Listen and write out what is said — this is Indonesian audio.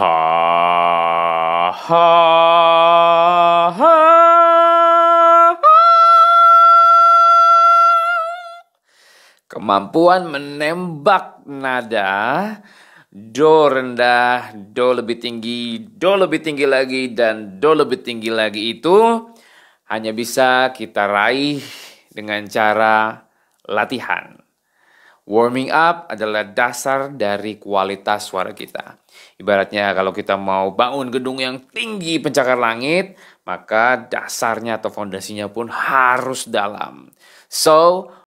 ha ha ha. Kemampuan menembak nada Do rendah, do lebih tinggi, do lebih tinggi lagi, dan do lebih tinggi lagi itu hanya bisa kita raih dengan cara latihan. Warming up adalah dasar dari kualitas suara kita. Ibaratnya kalau kita mau bangun gedung yang tinggi pencakar langit, maka dasarnya atau fondasinya pun harus dalam. So,